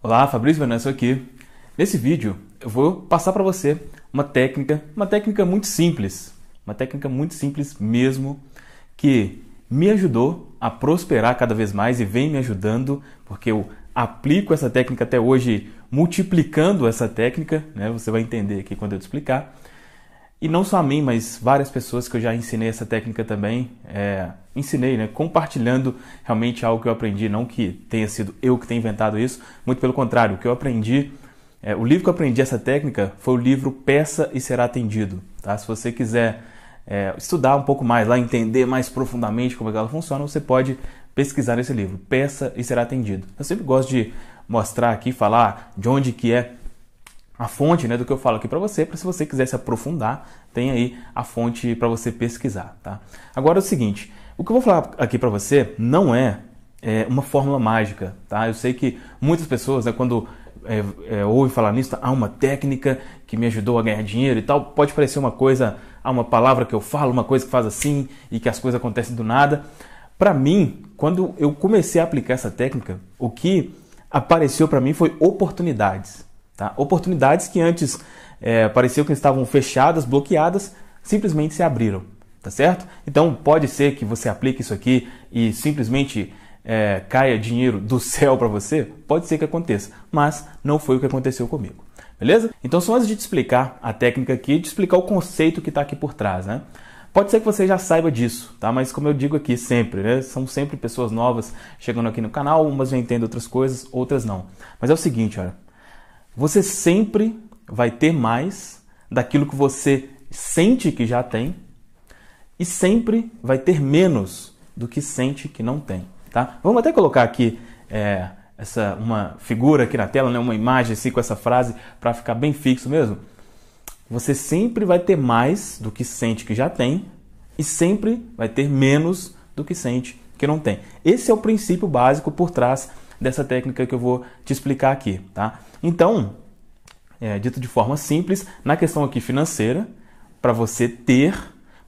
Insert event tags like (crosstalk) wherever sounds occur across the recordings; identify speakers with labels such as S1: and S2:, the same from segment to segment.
S1: Olá, Fabrício Venâncio aqui. Nesse vídeo eu vou passar para você uma técnica, uma técnica muito simples, uma técnica muito simples mesmo, que me ajudou a prosperar cada vez mais e vem me ajudando, porque eu aplico essa técnica até hoje multiplicando essa técnica, né? Você vai entender aqui quando eu te explicar. E não só a mim, mas várias pessoas que eu já ensinei essa técnica também. É, ensinei, né? Compartilhando realmente algo que eu aprendi, não que tenha sido eu que tenha inventado isso, muito pelo contrário, o que eu aprendi. É, o livro que eu aprendi essa técnica foi o livro Peça e Será Atendido. Tá? Se você quiser é, estudar um pouco mais, lá entender mais profundamente como é que ela funciona, você pode pesquisar esse livro, Peça e Será Atendido. Eu sempre gosto de mostrar aqui, falar de onde que é a fonte né, do que eu falo aqui para você, para se você quiser se aprofundar, tem aí a fonte para você pesquisar. Tá? Agora é o seguinte, o que eu vou falar aqui para você não é, é, uma fórmula mágica. Tá? Eu sei que muitas pessoas, né, quando é, é, ouve falar nisso, há ah, uma técnica que me ajudou a ganhar dinheiro e tal, pode parecer uma coisa, há ah, uma palavra que eu falo, uma coisa que faz assim e que as coisas acontecem do nada. Para mim, quando eu comecei a aplicar essa técnica, o que apareceu para mim foi oportunidades. Tá? Oportunidades que antes é, pareciam que estavam fechadas, bloqueadas, simplesmente se abriram, tá certo? Então pode ser que você aplique isso aqui e simplesmente é, caia dinheiro do (laughs) céu para você, pode ser que aconteça, mas não foi o que aconteceu comigo. Beleza? Então, só antes de te explicar a técnica aqui, de explicar o conceito que está aqui por trás, né? Pode ser que você já saiba disso, tá? Mas como eu digo aqui sempre, né? São sempre pessoas novas chegando aqui no canal, umas já entendem outras coisas, outras não. Mas é o seguinte, olha, você sempre vai ter mais daquilo que você sente que já tem e sempre vai ter menos do que sente que não tem, tá? Vamos até colocar aqui é, essa uma figura aqui na tela, né? Uma imagem assim com essa frase para ficar bem fixo mesmo. Você sempre vai ter mais do que sente que já tem e sempre vai ter menos do que sente que não tem. Esse é o princípio básico por trás dessa técnica que eu vou te explicar aqui, tá? Então, é, dito de forma simples, na questão aqui financeira, para você ter,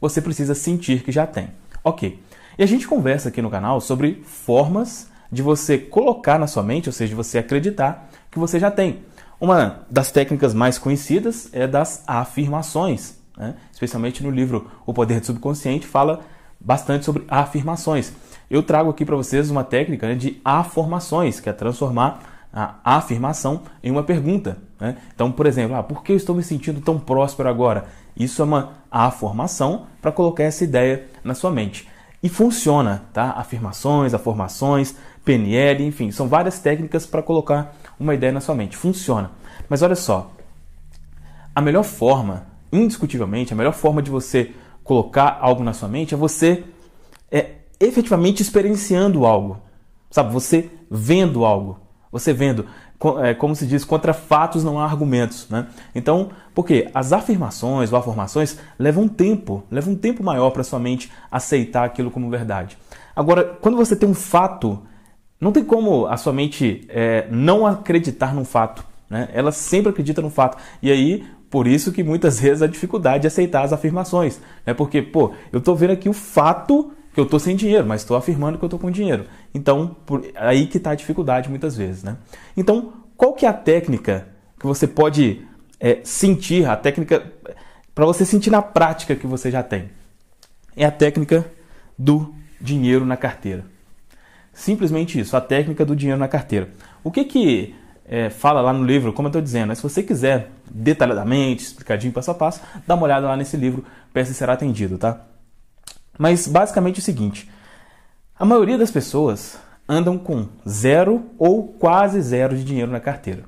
S1: você precisa sentir que já tem. Ok. E a gente conversa aqui no canal sobre formas de você colocar na sua mente, ou seja, de você acreditar que você já tem. Uma das técnicas mais conhecidas é das afirmações, né? especialmente no livro O Poder do Subconsciente, fala bastante sobre afirmações eu trago aqui para vocês uma técnica né, de afirmações, que é transformar a afirmação em uma pergunta. Né? Então, por exemplo, ah, por que eu estou me sentindo tão próspero agora? Isso é uma afirmação para colocar essa ideia na sua mente. E funciona, tá? Afirmações, afirmações, PNL, enfim, são várias técnicas para colocar uma ideia na sua mente. Funciona. Mas olha só, a melhor forma, indiscutivelmente, a melhor forma de você colocar algo na sua mente é você é, efetivamente experienciando algo, sabe? Você vendo algo, você vendo, é, como se diz, contra fatos não há argumentos, né? Então, porque as afirmações ou afirmações levam um tempo, levam um tempo maior para sua mente aceitar aquilo como verdade. Agora, quando você tem um fato, não tem como a sua mente é, não acreditar num fato, né? Ela sempre acredita no fato. E aí, por isso que muitas (laughs) vezes a dificuldade de aceitar as afirmações, né? Porque, pô, eu estou vendo aqui o fato que eu estou sem dinheiro, mas estou afirmando que eu estou com dinheiro. Então, por, aí que está a dificuldade muitas vezes, né? Então, qual que é a técnica que você pode é, sentir, a técnica para você sentir na prática que você já tem? É a técnica do dinheiro na carteira. Simplesmente isso, a técnica do dinheiro na carteira. O que que é, fala lá no livro, como eu estou dizendo, né? se você quiser detalhadamente, explicadinho, passo a passo, dá uma olhada lá nesse livro, peça e será atendido, tá? Mas basicamente é o seguinte: a maioria das pessoas andam com zero ou quase zero de dinheiro na carteira.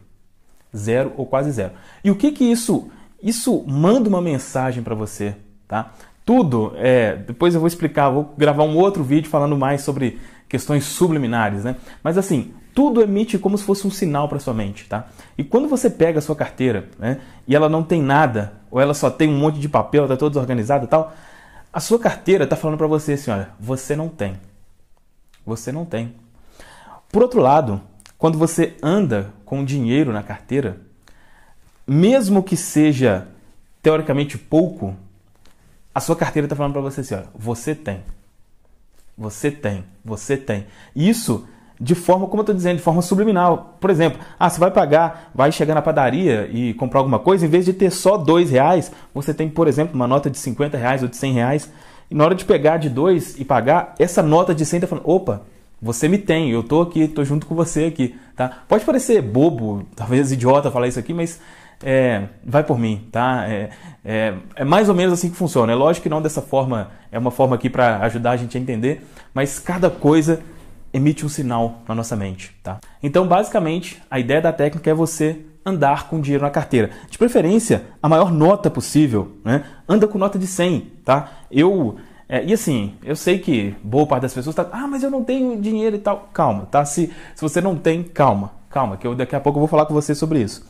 S1: Zero ou quase zero. E o que que isso isso manda uma mensagem para você, tá? Tudo é, depois eu vou explicar, vou gravar um outro vídeo falando mais sobre questões subliminares, né? Mas assim, tudo emite como se fosse um sinal para sua mente, tá? E quando você pega a sua carteira, né, e ela não tem nada, ou ela só tem um monte de papel, está toda desorganizada e tal, a sua carteira está falando para você assim, olha, você não tem. Você não tem. Por outro lado, quando você anda com dinheiro na carteira, mesmo que seja teoricamente pouco, a sua carteira está falando para você assim, olha, você tem. Você tem, você tem. Isso de forma, como eu estou dizendo, de forma subliminal. Por exemplo, ah, você vai pagar, vai chegar na padaria e comprar alguma coisa, em vez de ter só dois reais, você tem, por exemplo, uma nota de 50 reais ou de 100 reais. E na hora de pegar de dois e pagar, essa nota de 100 está falando, opa, você me tem, eu estou aqui, estou junto com você aqui. Tá? Pode parecer bobo, talvez é idiota falar isso aqui, mas é, vai por mim, tá? É, é, é, mais ou menos assim que funciona. É lógico que não dessa forma, é uma forma aqui para ajudar a gente a entender, mas cada coisa emite um sinal na nossa mente, tá? Então, basicamente, a ideia da técnica é você andar com dinheiro na carteira. De preferência, a maior nota possível, né? Anda com nota de 100, tá? Eu é, e assim, eu sei que boa parte das pessoas está, ah, mas eu não tenho dinheiro e tal. Calma, tá? Se, se você não tem, calma, calma, que eu daqui a pouco eu vou falar com você sobre isso.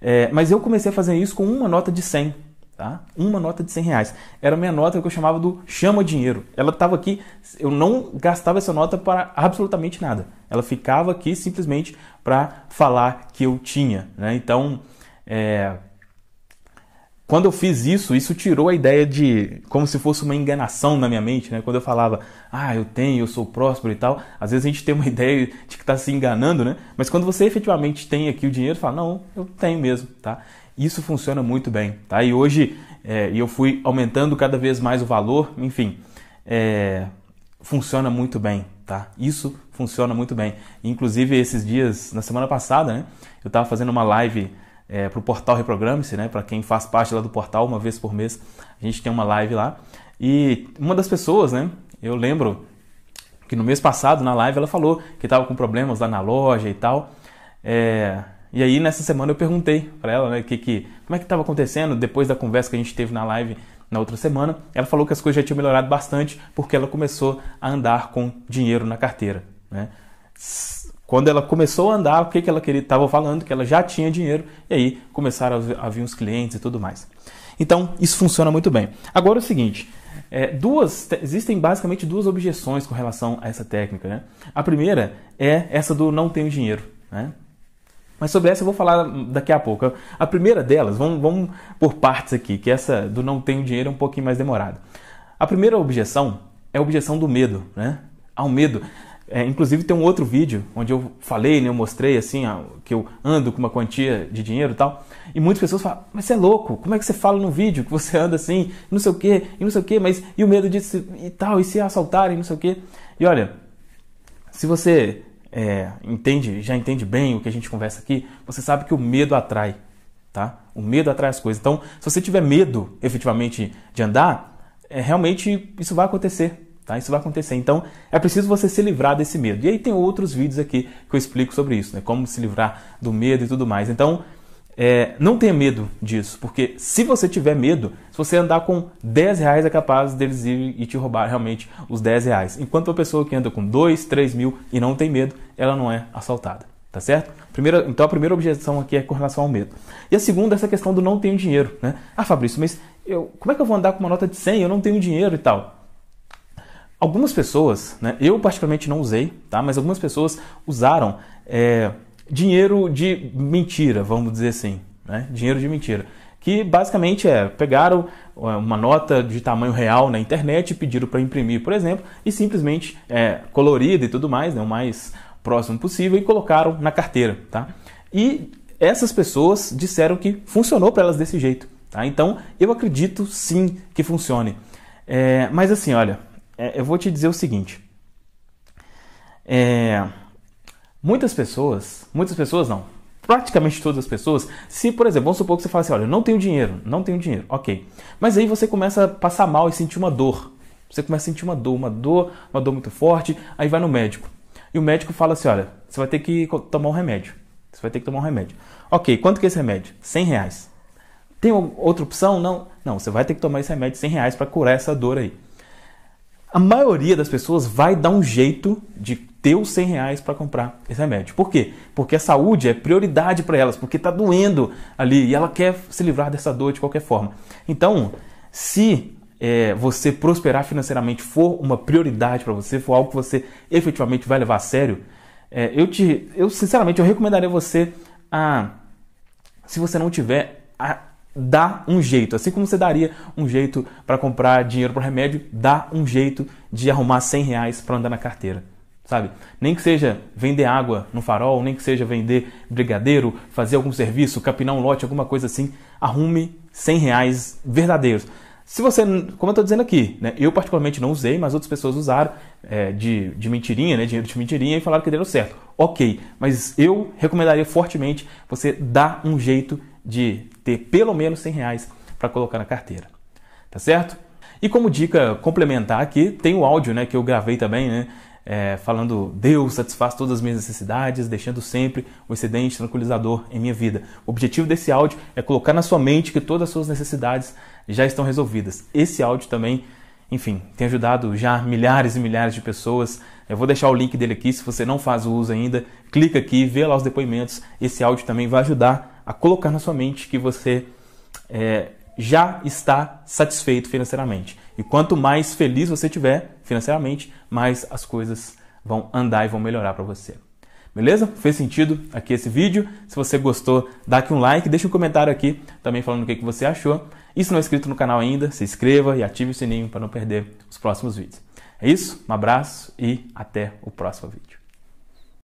S1: É, mas eu comecei a fazer isso com uma nota de 100, Tá? Uma nota de 100 reais. Era a minha nota que eu chamava do chama dinheiro. Ela estava aqui, eu não gastava essa nota para absolutamente nada. Ela ficava aqui simplesmente para falar que eu tinha. Né? Então, é... quando eu fiz isso, isso tirou a ideia de como se fosse uma enganação na minha mente. Né? Quando eu falava, ah, eu tenho, eu sou próspero e tal, às vezes a gente tem uma (laughs) ideia de que está se enganando, né? mas quando você efetivamente tem aqui o dinheiro, fala, não, eu tenho mesmo. Tá? Isso funciona muito bem, tá? E hoje é, eu fui aumentando cada vez mais o valor, enfim, é, funciona muito bem, tá? Isso funciona muito bem. Inclusive, esses dias, na semana passada, né, eu estava fazendo uma live é, para o portal Reprograme-se, né? Para quem faz parte lá do portal, uma vez por mês, a gente tem uma live lá. E uma das pessoas, né? Eu lembro que no mês passado, na live, ela falou que estava com problemas lá na loja e tal. É, e aí nessa semana eu perguntei para ela, né, que, que, como é que estava acontecendo depois da conversa que a gente teve na live na outra semana. Ela falou que as coisas já tinham melhorado bastante porque ela começou a andar com dinheiro na carteira, né? Quando ela começou a andar, o que, que ela estava falando? Que ela já tinha dinheiro, e aí começaram a vir uns clientes e tudo mais. Então, isso funciona muito bem. Agora é o seguinte: é, duas existem basicamente duas objeções com relação a essa técnica. Né? A primeira é essa do não tenho dinheiro. Né? Mas sobre essa eu vou falar daqui a pouco. A primeira delas, vamos, vamos por partes aqui, que essa do não tenho dinheiro é um pouquinho mais demorada. A primeira objeção é a objeção do medo, né? Ao medo. É, inclusive tem um outro vídeo onde eu falei, né, eu mostrei assim, ó, que eu ando com uma quantia de dinheiro e tal, e muitas pessoas falam, mas você é louco, como é que você fala no vídeo que você anda assim, não sei o que, e não sei o que, mas e o medo disso e tal, e se assaltarem, não sei o que. E olha, se você é, entende, já entende bem o que a gente conversa aqui, você sabe que o medo atrai, tá? O medo atrai as coisas. Então, se você tiver medo, efetivamente, de andar, é, realmente isso vai acontecer, tá? Isso vai acontecer. Então, é preciso você se livrar desse medo. E aí tem outros vídeos aqui que eu explico sobre isso, né? Como se livrar do medo e tudo mais. Então, é, não tenha medo disso, porque se você tiver medo, se você andar com 10 reais é capaz deles ir e te roubar realmente os 10 reais. Enquanto a pessoa que anda com 2, 3 mil e não tem medo, ela não é assaltada, tá certo? Primeira, então a primeira objeção aqui é com relação ao medo. E a segunda é essa questão do não tenho dinheiro, né? Ah, Fabrício, mas eu, como é que eu vou andar com uma nota de 100? Eu não tenho dinheiro e tal. Algumas pessoas, né, eu particularmente não usei, tá? mas algumas pessoas usaram é, dinheiro de mentira, vamos dizer assim. Né? Dinheiro de mentira. Que basicamente é, pegaram é, uma nota de tamanho real na internet pediram para imprimir, por exemplo, e simplesmente é, colorida e tudo mais, né, o mais próximo possível, e colocaram na carteira. Tá? E essas pessoas disseram que funcionou para elas desse jeito. Tá? Então, eu acredito sim que funcione. É, mas assim, olha, é, eu vou te dizer o seguinte. É, Muitas pessoas, muitas pessoas não, praticamente todas as pessoas, se, por exemplo, vamos supor que você fala assim, olha, eu não tenho dinheiro, não tenho dinheiro, ok. Mas aí você começa a passar mal e sentir uma dor. Você começa a sentir uma dor, uma dor, uma dor muito forte, aí vai no médico. E o médico fala assim, olha, você vai ter que tomar um remédio. Você vai ter que tomar um remédio. Ok, quanto que é esse remédio? 100 reais. Tem outra opção? Não. Não, você vai ter que tomar esse remédio 100 reais para curar essa dor aí. A maioria das pessoas vai dar um jeito de ter os 100 reais para comprar esse remédio. Por quê? Porque a saúde é prioridade para elas, porque está doendo ali e ela quer se livrar dessa dor de qualquer forma. Então, se é, você prosperar financeiramente for uma prioridade para você, for algo que você efetivamente vai levar a sério, é, eu te, eu sinceramente eu recomendaria você a, se você não tiver, a dar um jeito. Assim como você daria um jeito para comprar dinheiro para remédio, dá um jeito de arrumar 100 reais para andar na carteira sabe? Nem que seja vender água no farol, nem que seja vender brigadeiro, fazer algum serviço, capinar um lote, alguma coisa assim. Arrume 100 reais verdadeiros. Se você, como eu estou dizendo aqui, né, eu particularmente não usei, mas outras pessoas usaram é, de, de mentirinha, né, dinheiro de mentirinha e falaram que deu certo. Ok, mas eu recomendaria fortemente você dar um jeito de ter pelo menos 100 reais para colocar na carteira. Tá certo? E como dica complementar aqui, tem o áudio né, que eu gravei também, né? é, falando Deus satisfaz todas as minhas necessidades, deixando sempre um excedente tranquilizador em minha vida. O objetivo desse áudio é colocar na sua mente que todas as suas necessidades já estão resolvidas. Esse áudio também, enfim, tem ajudado já milhares e milhares de pessoas. Eu vou deixar o link dele aqui, se você não faz o uso ainda, clica aqui, vê lá os depoimentos. Esse áudio também vai ajudar a colocar na sua mente que você é, já está satisfeito financeiramente. E quanto mais feliz você tiver, financeiramente, mas as coisas vão andar e vão melhorar para você. Beleza? Fez sentido aqui esse vídeo? Se você gostou, dá aqui um like, deixa um comentário aqui também falando o que você achou. E se não é inscrito no canal ainda, se inscreva e ative o sininho para não perder os próximos vídeos. É isso, um abraço e até o próximo vídeo.